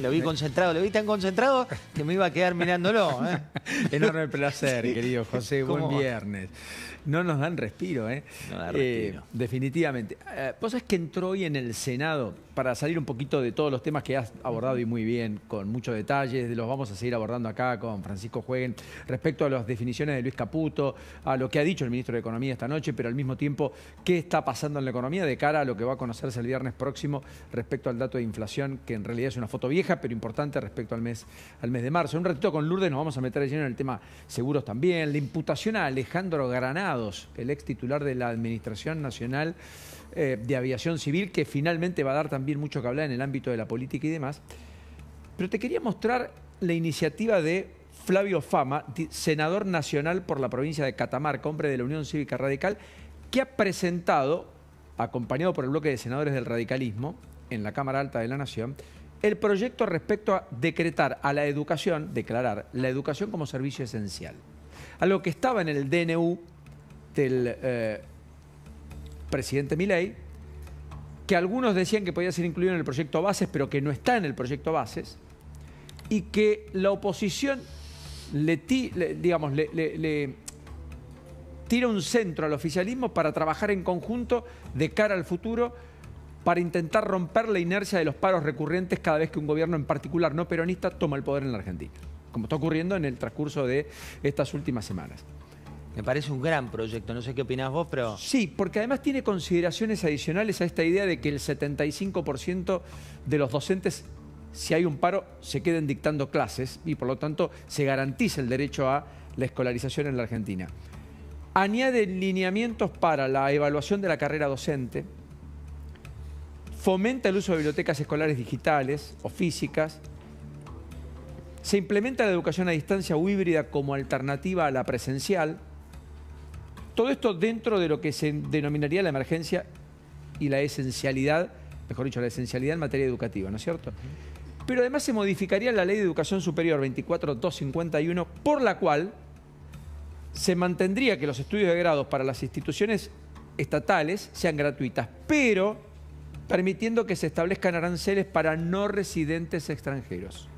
lo vi concentrado, lo vi tan concentrado que me iba a quedar mirándolo. ¿eh? Enorme placer, querido José, buen viernes. No nos dan respiro, ¿eh? eh definitivamente. Eh, vos es que entró hoy en el Senado, para salir un poquito de todos los temas que has abordado y muy bien, con muchos detalles, los vamos a seguir abordando acá con Francisco Jueguen, respecto a las definiciones de Luis Caputo, a lo que ha dicho el ministro de Economía esta noche, pero al mismo tiempo, qué está pasando en la economía de cara a lo que va a conocerse el viernes próximo respecto al dato de inflación, que en realidad es una foto vieja, pero importante respecto al mes, al mes de marzo. un ratito con Lourdes nos vamos a meter lleno en el tema seguros también. La imputación a Alejandro Granados, el ex titular de la Administración Nacional eh, de Aviación Civil, que finalmente va a dar también mucho que hablar en el ámbito de la política y demás. Pero te quería mostrar la iniciativa de Flavio Fama, senador nacional por la provincia de Catamarca, hombre de la Unión Cívica Radical, que ha presentado, acompañado por el bloque de senadores del radicalismo en la Cámara Alta de la Nación, el proyecto respecto a decretar a la educación, declarar la educación como servicio esencial. Algo que estaba en el DNU del eh, presidente Milei, que algunos decían que podía ser incluido en el proyecto Bases, pero que no está en el proyecto Bases, y que la oposición le tira un centro al oficialismo para trabajar en conjunto de cara al futuro para intentar romper la inercia de los paros recurrentes cada vez que un gobierno en particular no peronista toma el poder en la Argentina, como está ocurriendo en el transcurso de estas últimas semanas. Me parece un gran proyecto, no sé qué opinás vos, pero... Sí, porque además tiene consideraciones adicionales a esta idea de que el 75% de los docentes, si hay un paro, se queden dictando clases y por lo tanto se garantiza el derecho a la escolarización en la Argentina. Añade lineamientos para la evaluación de la carrera docente, fomenta el uso de bibliotecas escolares digitales o físicas, se implementa la educación a distancia o híbrida como alternativa a la presencial, todo esto dentro de lo que se denominaría la emergencia y la esencialidad, mejor dicho, la esencialidad en materia educativa, ¿no es cierto? Pero además se modificaría la Ley de Educación Superior 24251, por la cual se mantendría que los estudios de grados para las instituciones estatales sean gratuitas, pero permitiendo que se establezcan aranceles para no residentes extranjeros.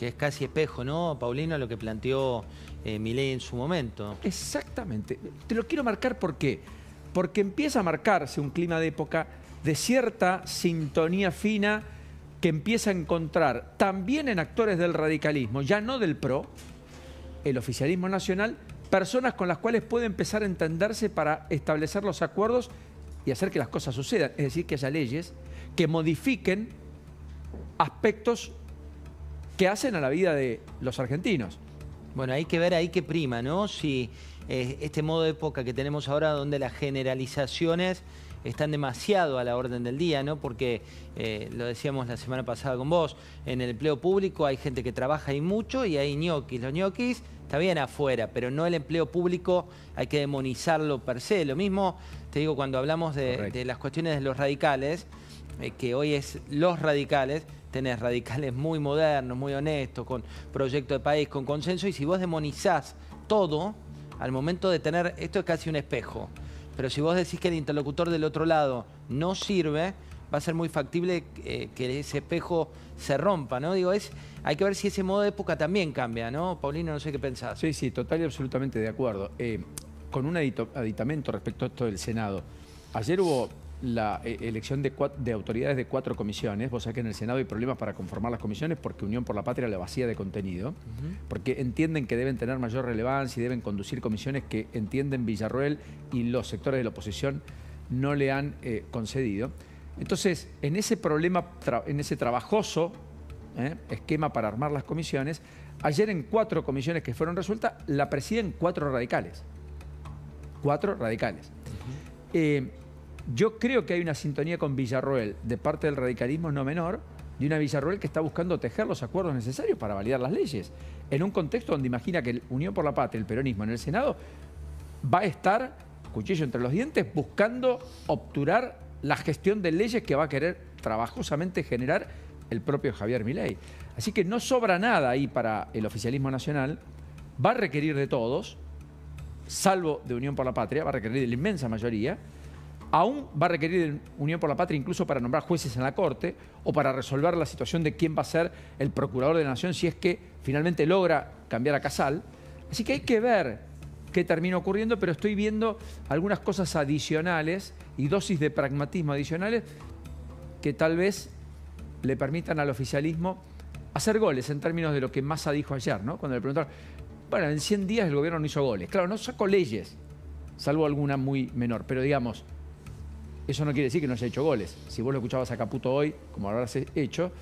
Que es casi espejo, ¿no, Paulino? Lo que planteó eh, en su momento. Exactamente. Te lo quiero marcar por qué. Porque empieza a marcarse un clima de época de cierta sintonía fina que empieza a encontrar también en actores del radicalismo, ya no del PRO, el oficialismo nacional, personas con las cuales puede empezar a entenderse para establecer los acuerdos y hacer que las cosas sucedan, es decir, que haya leyes que modifiquen aspectos que hacen a la vida de los argentinos. Bueno, hay que ver ahí qué prima, ¿no? Si eh, este modo de época que tenemos ahora donde las generalizaciones están demasiado a la orden del día, ¿no? Porque eh, lo decíamos la semana pasada con vos, en el empleo público hay gente que trabaja y mucho y hay ñoquis. Los ñoquis está bien afuera, pero no el empleo público hay que demonizarlo per se. Lo mismo te digo cuando hablamos de, las cuestiones de los radicales, eh, que hoy es los radicales, tenés radicales muy modernos, muy honestos, con proyecto de país, con consenso, y si vos demonizás todo, al momento de tener, esto es casi un espejo. Pero si vos decís que el interlocutor del otro lado no sirve, va a ser muy factible eh, que ese espejo se rompa, ¿no? Digo, es, hay que ver si ese modo de época también cambia, ¿no? Paulino, no sé qué pensás. Sí, sí, total y absolutamente de acuerdo. Eh, con un aditamento respecto a esto del Senado. Ayer hubo la eh, elección de, autoridades de cuatro comisiones. Vos sabés que en el Senado hay problemas para conformar las comisiones porque Unión por la Patria la vacía de contenido, porque entienden que deben tener mayor relevancia y deben conducir comisiones que entienden Villarroel y los sectores de la oposición no le han eh, concedido. Entonces, en ese problema, en ese trabajoso eh, esquema para armar las comisiones, ayer en cuatro comisiones que fueron resueltas, la presiden cuatro radicales. Cuatro radicales. Yo creo que hay una sintonía con Villarroel de parte del radicalismo no menor, y una Villarroel que está buscando tejer los acuerdos necesarios para validar las leyes, en un contexto donde imagina que el Unión por la Patria, el peronismo en el Senado, va a estar, cuchillo entre los dientes, buscando obturar la gestión de leyes que va a querer trabajosamente generar el propio Javier Milei. Así que no sobra nada ahí para el oficialismo nacional, va a requerir de todos, salvo de Unión por la Patria, va a requerir de la inmensa mayoría, aún va a requerir unión por la patria incluso para nombrar jueces en la Corte o para resolver la situación de quién va a ser el procurador de la Nación si es que finalmente logra cambiar a Casal. Así que hay que ver qué termina ocurriendo, pero estoy viendo algunas cosas adicionales y dosis de pragmatismo adicionales que tal vez le permitan al oficialismo hacer goles en términos de lo que Massa dijo ayer, ¿no? Cuando le preguntaron, bueno, en 100 días el gobierno no hizo goles. Claro, no sacó leyes, salvo alguna muy menor, pero digamos, eso no quiere decir que no haya hecho goles. Si vos lo escuchabas a Caputo hoy, como lo habrás hecho,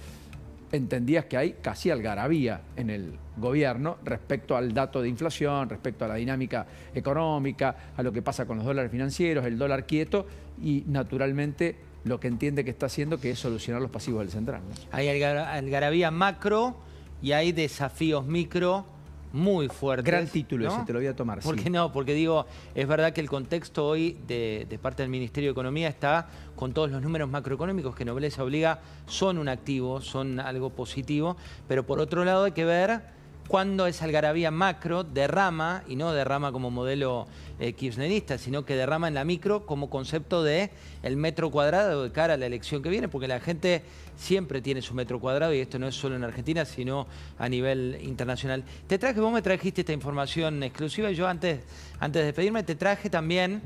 entendías que hay casi algarabía en el gobierno respecto al dato de inflación, respecto a la dinámica económica, a lo que pasa con los dólares financieros, el dólar quieto y naturalmente lo que entiende que está haciendo que es solucionar los pasivos del central. Hay algarabía macro y hay desafíos micro muy fuerte. Gran título ese, te lo voy a tomar. ¿Por qué no? Porque digo, es verdad que el contexto hoy de, de, parte del Ministerio de Economía está con todos los números macroeconómicos que Nobleza obliga, son un activo, son algo positivo, pero por otro lado hay que ver cuando es algarabía macro, derrama, y no derrama como modelo eh, kirchnerista, sino que derrama en la micro como concepto de el metro cuadrado de cara a la elección que viene, porque la gente siempre tiene su metro cuadrado, y esto no es solo en Argentina, sino a nivel internacional. Te traje, vos me trajiste esta información exclusiva, y yo antes, antes de despedirme te traje también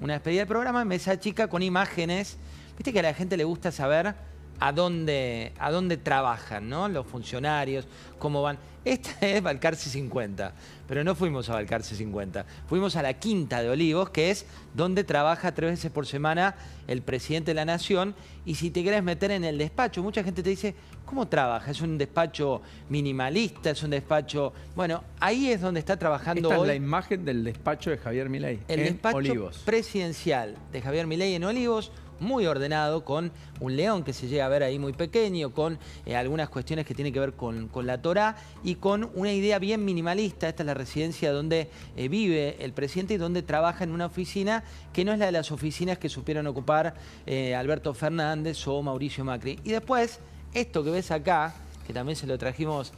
una despedida de programa, mesa chica con imágenes. Viste que a la gente le gusta saber a dónde, a dónde trabajan ¿no? los funcionarios, cómo van. Esta es Valcarce 50, pero no fuimos a Valcarce 50. Fuimos a la Quinta de Olivos, que es donde trabaja tres veces por semana el presidente de la Nación. Y si te querés meter en el despacho, mucha gente te dice, ¿cómo trabaja? ¿Es un despacho minimalista? ¿Es un despacho...? Bueno, ahí es donde está trabajando Esta es la imagen del despacho de Javier Milei El despacho presidencial de Javier Milei en Olivos muy ordenado, con un león que se llega a ver ahí muy pequeño, con eh, algunas cuestiones que tienen que ver con, la Torá, y con una idea bien minimalista. Esta es la residencia donde eh, vive el presidente y donde trabaja en una oficina que no es la de las oficinas que supieron ocupar eh, Alberto Fernández o Mauricio Macri. Y después, esto que ves acá, que también se lo trajimos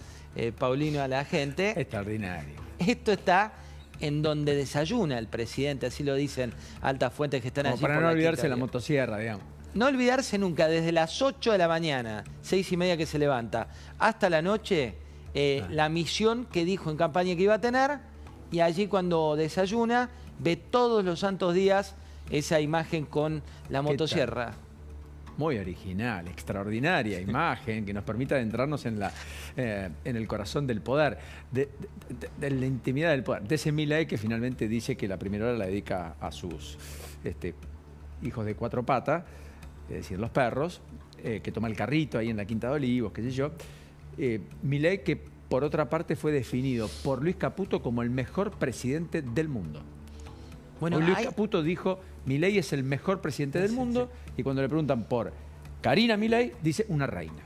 Paulino a la gente. Extraordinario. Esto está en donde desayuna el presidente, así lo dicen altas fuentes que están Como Para no olvidarse la motosierra, digamos. No olvidarse nunca, desde las 8 de la mañana, 6 y media que se levanta, hasta la noche, eh, ah. la misión que dijo en campaña que iba a tener, y allí cuando desayuna, ve todos los santos días esa imagen con la motosierra muy original, extraordinaria imagen que nos permita adentrarnos en, la, eh, en el corazón del poder, de, la intimidad del poder, de ese Milay que finalmente dice que la primera hora la dedica a sus este, hijos de cuatro patas, es decir, los perros, eh, que toma el carrito ahí en la Quinta de Olivos, qué sé yo. Eh, que por otra parte fue definido por Luis Caputo como el mejor presidente del mundo. Bueno, Luis Caputo dijo, Milei es el mejor presidente del mundo, y cuando le preguntan por Karina Milei, dice una reina.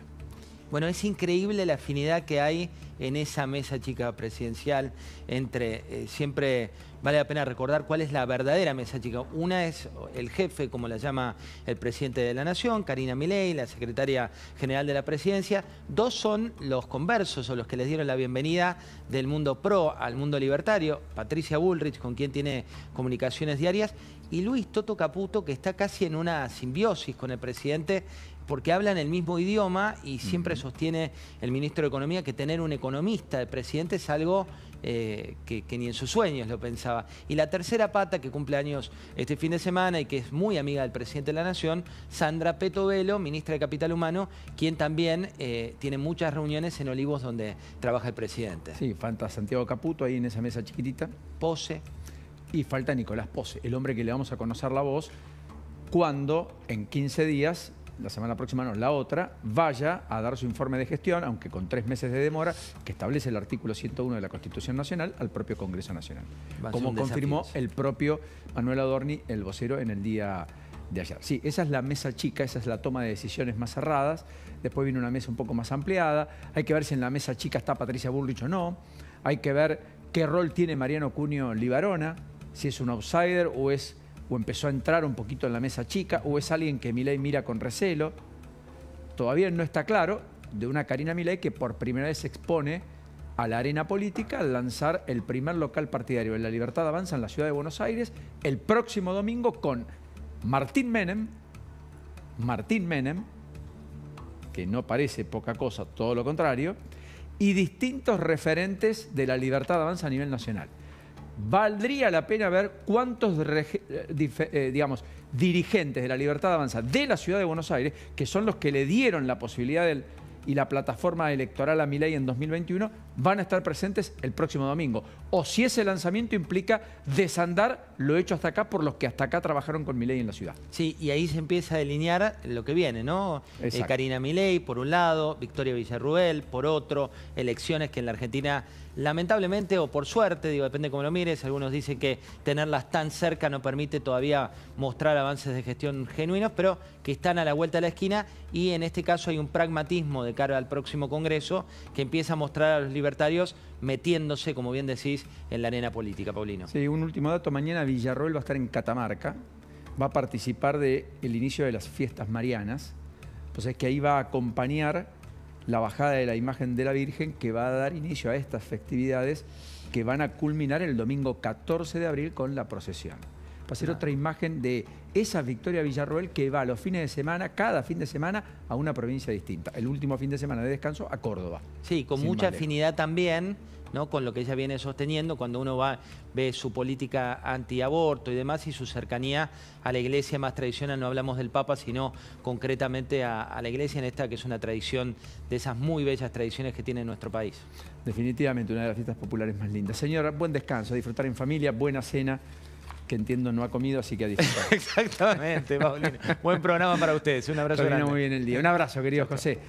Bueno, es increíble la afinidad que hay en esa mesa chica presidencial entre, eh, siempre vale la pena recordar cuál es la verdadera mesa chica. Una es el jefe, como la llama el presidente de la Nación, Karina Milei, la secretaria general de la presidencia. Dos son los conversos o los que les dieron la bienvenida del mundo pro al mundo libertario, Patricia Bullrich, con quien tiene comunicaciones diarias, y Luis Toto Caputo, que está casi en una simbiosis con el presidente porque hablan el mismo idioma y siempre sostiene el ministro de Economía que tener un economista de presidente es algo eh, que, ni en sus sueños lo pensaba. Y la tercera pata, que cumple años este fin de semana y que es muy amiga del presidente de la Nación, Sandra Petovelo, ministra de Capital Humano, quien también eh, tiene muchas reuniones en Olivos donde trabaja el presidente. Sí, falta Santiago Caputo ahí en esa mesa chiquitita. Pose. Y falta Nicolás Pose, el hombre que le vamos a conocer la voz cuando en 15 días la semana próxima no, la otra, vaya a dar su informe de gestión, aunque con tres meses de demora, que establece el artículo 101 de la Constitución Nacional, al propio Congreso Nacional. Como confirmó el propio Manuel Adorni, el vocero, en el día de ayer. Sí, esa es la mesa chica, esa es la toma de decisiones más cerradas. Después viene una mesa un poco más ampliada. Hay que ver si en la mesa chica está Patricia Burrich o no. Hay que ver qué rol tiene Mariano Cunio Libarona, si es un outsider o es o empezó a entrar un poquito en la mesa chica, o es alguien que Milei mira con recelo. Todavía no está claro de una Karina Milei que por primera vez se expone a la arena política al lanzar el primer local partidario de La Libertad Avanza en la ciudad de Buenos Aires el próximo domingo con Martín Menem, Martín Menem, que no parece poca cosa, todo lo contrario, y distintos referentes de la libertad avanza a nivel nacional valdría la pena ver cuántos eh, eh, digamos, dirigentes de la libertad de avanza de la ciudad de Buenos Aires, que son los que le dieron la posibilidad y la plataforma electoral a Milei en 2021, van a estar presentes el próximo domingo. O si ese lanzamiento implica desandar lo hecho hasta acá por los que hasta acá trabajaron con Milei en la ciudad. Sí, y ahí se empieza a delinear lo que viene, ¿no? Eh, Karina Milei, por un lado, Victoria Villarruel, por otro, elecciones que en la Argentina Lamentablemente o por suerte, digo, depende cómo lo mires, algunos dicen que tenerlas tan cerca no permite todavía mostrar avances de gestión genuinos, pero que están a la vuelta de la esquina y en este caso hay un pragmatismo de cara al próximo Congreso que empieza a mostrar a los libertarios metiéndose, como bien decís, en la arena política, Paulino. Sí, un último dato, mañana Villarroel va a estar en Catamarca, va a participar del inicio de las fiestas marianas, entonces pues que ahí va a acompañar la bajada de la imagen de la Virgen que va a dar inicio a estas festividades que van a culminar el domingo 14 de abril con la procesión. Va a ser otra imagen de esa Victoria Villarroel que va los fines de semana, cada fin de semana, a una provincia distinta. El último fin de semana de descanso a Córdoba. Sí, con mucha afinidad también. ¿no? con lo que ella viene sosteniendo cuando uno va, ve su política antiaborto y demás y su cercanía a la iglesia más tradicional, no hablamos del Papa, sino concretamente a la iglesia en esta que es una tradición de esas muy bellas tradiciones que tiene nuestro país. Definitivamente una de las fiestas populares más lindas. Señora, buen descanso, disfrutar en familia, buena cena que entiendo no ha comido, así que ha disfrutado. Exactamente, Paulina. Buen programa para ustedes. Un abrazo Que grande. muy bien el día. Un abrazo, querido José.